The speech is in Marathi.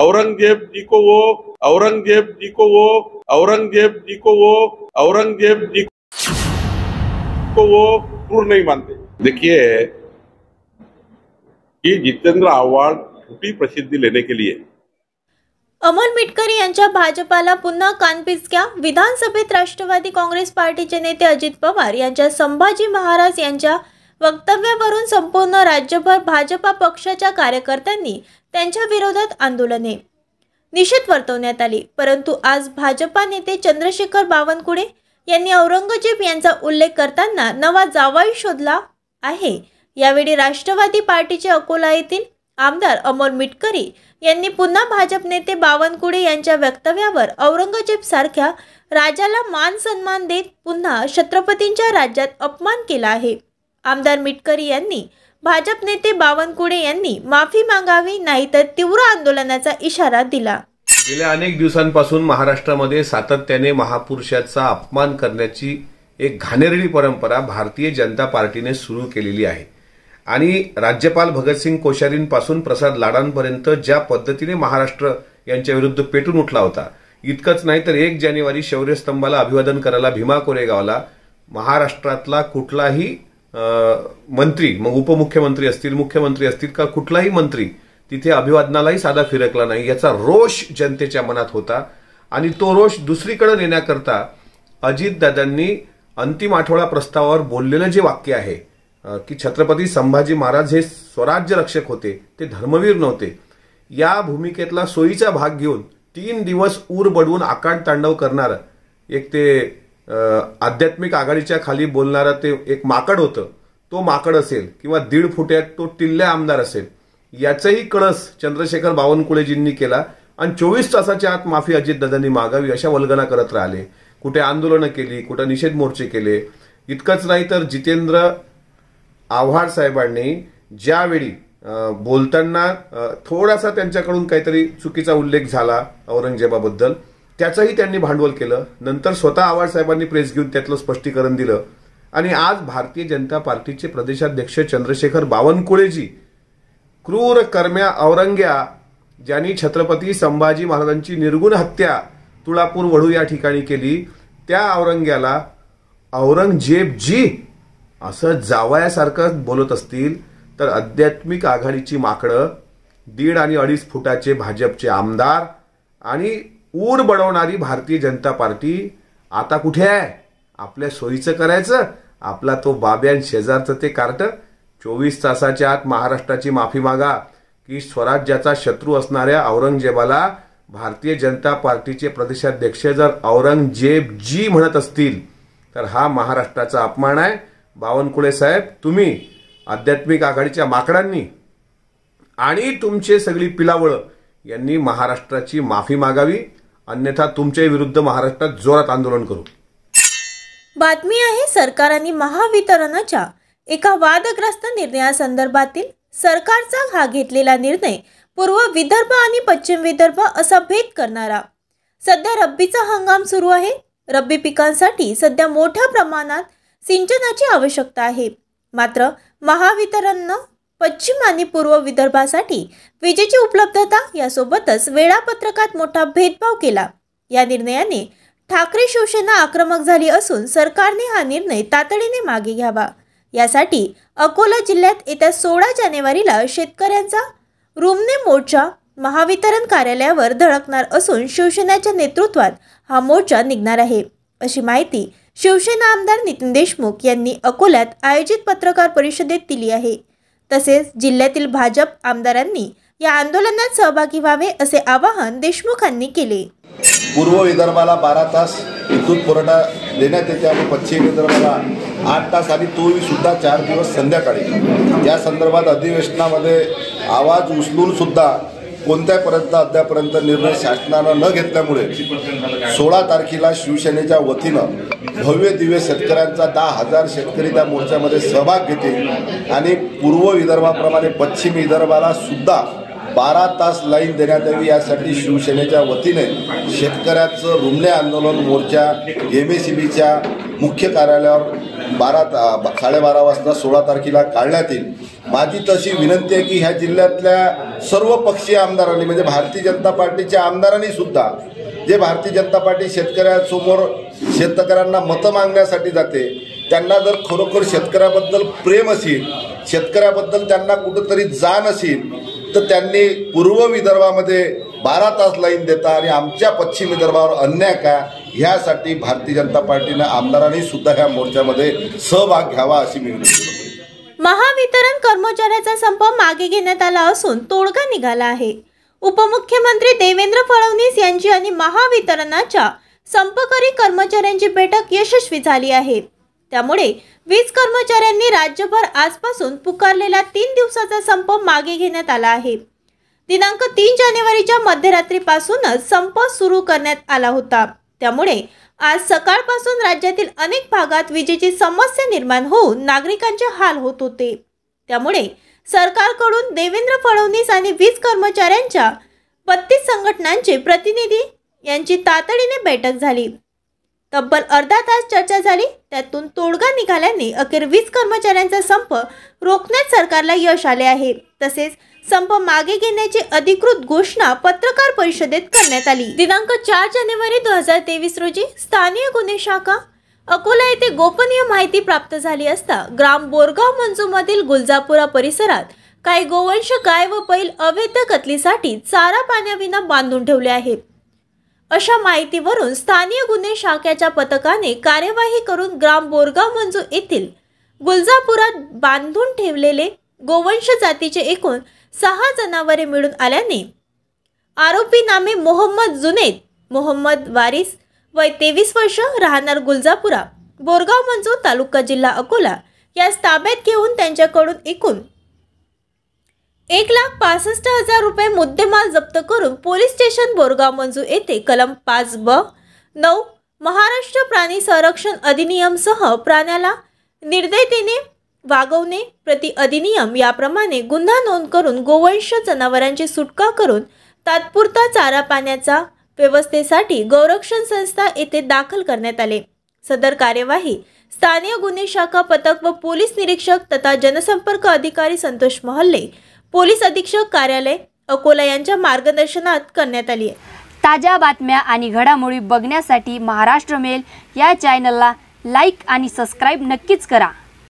औरंगजेब जी को वो औरंगजेब जी को वो औरंगजेब जी को वो औरंगजेब जी को वो क्रूर नहीं मानते देखिए ये जितेंद्र आव्हाड छोटी प्रसिद्धी लेने के लिए अमोल मिटकरी यांच्या भाजपाला पुन्हा कानपिचक्या विधानसभेत राष्ट्रवादी काँग्रेस पार्टीचे नेते अजित पवार यांच्या संभाजी महाराज यांच्या वक्तव्यावरून संपूर्ण राज्यभर भाजपा पक्षाच्या कार्यकर्त्यांनी त्यांच्या विरोधात आंदोलने निषेध वर्तवण्यात आली परंतु आज भाजपा नेते चंद्रशेखर बावनकुळे यांनी औरंगजेब यांचा उल्लेख करताना नवा जावाई शोधला आहे यावेळी राष्ट्रवादी पार्टीचे अकोला येथील आमदार अमोल मिटकरी यांनी पुन्हा भाजप नेते बावनकुळे यांच्या वक्तव्यावर औरंगजेब सारख्या राजाला मान सन्मान देत पुन्हा छत्रपतींच्या राज्यात अपमान केला आहे आमदार मिटकरी यांनी भाजप नेते बावनकुळे यांनी माफी मागावी नाहीतर तीव्र आंदोलनाचा इशारा दिला गेल्या अनेक दिवसांपासून महाराष्ट्रामध्ये सातत्याने महापुरुषाचा अपमान करण्याची एक घाणेरडी परंपरा भारतीय जनता पार्टीने सुरू केलेली आहे आणि राज्यपाल भगतसिंग कोश्यारींपासून प्रसाद लाडांपर्यंत ज्या पद्धतीने महाराष्ट्र यांच्या विरुद्ध पेटून उठला होता इतकंच नाही तर एक जानेवारी शौर्यस्तंभाला अभिवादन करायला भीमा कोरेगावला महाराष्ट्रातला कुठलाही मंत्री मग उपमुख्यमंत्री असतील मुख्यमंत्री असतील का कुठलाही मंत्री तिथे अभिवादनालाही साधा फिरकला नाही याचा रोष जनतेच्या मनात होता आणि तो रोष दुसरीकडे नेण्याकरता अजितदादांनी अंतिम आठवडा प्रस्तावावर बोललेलं जे वाक्य आहे की छत्रपती संभाजी महाराज हे स्वराज्य रक्षक होते ते धर्मवीर नव्हते या भूमिकेतला सोयीचा भाग घेऊन तीन दिवस ऊर बडवून आकाड तांडव करणारं एक ते आध्यात्मिक आघाडीच्या खाली बोलणारा ते एक माकड होतं तो माकड असेल किंवा दीड फुट्यात तो टिल्ले आमदार असेल याचाही कळस चंद्रशेखर बावनकुळेजींनी केला आणि चोवीस तासाच्या आत माफी अजितदादांनी मागावी अशा वल्गना करत राहिले कुठे आंदोलनं केली कुठे निषेध मोर्चे केले इतकंच नाही तर जितेंद्र आव्हाड साहेबांनी ज्यावेळी बोलताना थोडासा त्यांच्याकडून काहीतरी चुकीचा उल्लेख झाला औरंगजेबाबद्दल त्याचंही त्यांनी भांडवल केलं नंतर स्वतः आवाडसाहेबांनी प्रेस घेऊन त्यातलं स्पष्टीकरण दिलं आणि आज भारतीय जनता पार्टीचे प्रदेशाध्यक्ष चंद्रशेखर बावनकुळेजी क्रूर कर्म्या औरंग्या ज्यांनी छत्रपती संभाजी महाराजांची निर्गुण हत्या तुळापूर वढू या ठिकाणी केली त्या औरंग्याला जी असं जावयासारखं बोलत असतील तर आध्यात्मिक आघाडीची माकडं दीड आणि अडीच फुटाचे भाजपचे आमदार आणि ऊर बडवणारी भारतीय जनता पार्टी आता कुठे आहे आपल्या सोयीचं करायचं आपला तो आणि शेजारचं ते कार्ट चोवीस तासाच्या आत महाराष्ट्राची माफी मागा की स्वराज्याचा शत्रू असणाऱ्या औरंगजेबाला भारतीय जनता पार्टीचे प्रदेशाध्यक्ष जर औरंगजेब जी म्हणत असतील तर हा महाराष्ट्राचा अपमान आहे बावनकुळे साहेब तुम्ही आध्यात्मिक आघाडीच्या माकडांनी आणि तुमचे सगळी पिलावळं यांनी महाराष्ट्राची माफी मागावी अन्यथा तुमच्या विरुद्ध महाराष्ट्रात जोरात आंदोलन करू बातमी आहे सरकार आणि महावितरणाच्या एका वादग्रस्त निर्णयासंदर्भातील सरकारचा हा घेतलेला निर्णय पूर्व विदर्भ आणि पश्चिम विदर्भ असा भेद करणारा सध्या रब्बीचा हंगाम सुरू आहे रब्बी पिकांसाठी सध्या मोठ्या प्रमाणात सिंचनाची आवश्यकता आहे मात्र महावितरणनं पश्चिम आणि पूर्व विदर्भासाठी विजेची उपलब्धता यासोबतच वेळापत्रकात मोठा भेदभाव केला या निर्णयाने ठाकरे शिवसेना आक्रमक झाली असून सरकारने हा निर्णय तातडीने मागे घ्यावा यासाठी अकोला जिल्ह्यात येत्या सोळा जानेवारीला शेतकऱ्यांचा रुमने मोर्चा महावितरण कार्यालयावर धडकणार असून शिवसेनेच्या नेतृत्वात हा मोर्चा निघणार आहे अशी माहिती शिवसेना आमदार नितीन देशमुख यांनी अकोल्यात आयोजित पत्रकार परिषदेत दिली आहे तसेच जिल्ह्यातील भाजप आमदारांनी या आंदोलनात सहभागी व्हावे असे आवाहन देशमुखांनी केले पूर्व विदर्भाला बारा तास विद्युत पुरवठा देण्यात येते आणि पश्चिम विदर्भाला आठ तास आणि तोही सुद्धा चार दिवस संध्याकाळी या संदर्भात अधिवेशनामध्ये आवाज उचलून सुद्धा कोणत्यापर्यंत अद्यापर्यंत निर्णय शासनानं न घेतल्यामुळे सोळा तारखेला शिवसेनेच्या वतीनं भव्य दिव्य शेतकऱ्यांचा दहा हजार शेतकरी त्या मोर्चामध्ये सहभाग घेतील आणि पूर्व विदर्भाप्रमाणे पश्चिम विदर्भाला सुद्धा बारा तास लाईन देण्यात यावी यासाठी शिवसेनेच्या वतीने शेतकऱ्याचं रुमणे आंदोलन मोर्चा एम ए सी e बीच्या मुख्य कार्यालयावर बारा ता साडेबारा वाजता सोळा तारखेला काढण्यात येईल माझी तशी विनंती आहे की ह्या जिल्ह्यातल्या सर्व पक्षीय आमदारांनी म्हणजे भारतीय जनता पार्टीच्या आमदारांनी सुद्धा जे भारतीय जनता पार्टी शेतकऱ्यासमोर शेतकऱ्यांना मतं मागण्यासाठी जाते त्यांना जर खरोखर शेतकऱ्याबद्दल प्रेम असेल शेतकऱ्याबद्दल त्यांना कुठंतरी जाण असेल तर त्यांनी पूर्व विदर्भामध्ये बारा तास लाईन देता आणि आमच्या पश्चिम विदर्भावर अन्याय का ह्यासाठी भारतीय जनता पार्टीनं आमदारांनी सुद्धा ह्या मोर्चामध्ये सहभाग घ्यावा अशी मी विनंती महावितरण कर्मचाऱ्याचा संप मागे घेण्यात आला असून तोडगा निघाला आहे उपमुख्यमंत्री देवेंद्र फडणवीस यांची आणि महावितरणाच्या संपकरी कर्मचाऱ्यांची बैठक यशस्वी झाली आहे त्यामुळे वीज कर्मचाऱ्यांनी राज्यभर आजपासून पुकारलेला तीन दिवसाचा संप मागे घेण्यात आला आहे दिनांक तीन जानेवारीच्या मध्यरात्रीपासूनच संप सुरू करण्यात आला होता त्यामुळे आज सकाळपासून राज्यातील अनेक भागात विजेची समस्या निर्माण होऊन नागरिकांचे हाल होत होते त्यामुळे सरकारकडून देवेंद्र फडणवीस आणि वीज कर्मचाऱ्यांच्या बत्तीस संघटनांचे प्रतिनिधी यांची तातडीने बैठक झाली तब्बल अर्धा तास चर्चा झाली त्यातून तोडगा निघाल्याने अखेर वीज कर्मचाऱ्यांचा संप रोखण्यात सरकारला यश आले आहे तसेच संप मागे घेण्याची अधिकृत घोषणा पत्रकार परिषदेत करण्यात आली दिनांक चार जानेवारी दोन हजार तेवीस रोजी स्थानीय गुन्हे शाखा अकोला येथे गोपनीय माहिती प्राप्त झाली असता ग्राम बोरगाव मंजू मधील गुलजापुरा परिसरात काही गोवंश गाय व पैल अवैध कतलीसाठी चारा पाण्याविना बांधून ठेवले आहेत अशा माहितीवरून स्थानीय गुन्हे शाखेच्या पथकाने कार्यवाही करून ग्राम बोरगाव मंजू येथील गुलजापुरात बांधून ठेवलेले गोवंश जातीचे एकूण सहा जनावरे मिळून आल्याने आरोपी नामे मोहम्मद जुनेद मोहम्मद वारिस वय तेवीस वर्ष राहणार गुलजापुरा बोरगाव मंजूर तालुका जिल्हा अकोला यास ताब्यात घेऊन त्यांच्याकडून एकूण एक लाख पासष्ट हजार रुपये मुद्देमाल जप्त करून पोलीस स्टेशन बोरगाव मंजू येथे कलम पाच ब नऊ महाराष्ट्र प्राणी संरक्षण अधिनियमसह प्राण्याला निर्दयतेने वागवणे प्रति अधिनियम याप्रमाणे गुन्हा नोंद करून गोवंश जनावरांची सुटका करून तात्पुरता चारा पाण्याचा व्यवस्थेसाठी गौरक्षण संस्था येथे दाखल करण्यात आले सदर कार्यवाही स्थानीय गुन्हे शाखा पथक व पोलीस निरीक्षक तथा जनसंपर्क अधिकारी संतोष मोहल्ले पोलीस अधीक्षक कार्यालय अकोला यांच्या मार्गदर्शनात करण्यात आली आहे ताज्या बातम्या आणि घडामोडी बघण्यासाठी महाराष्ट्र मेल या चॅनलला लाईक आणि सबस्क्राईब नक्कीच करा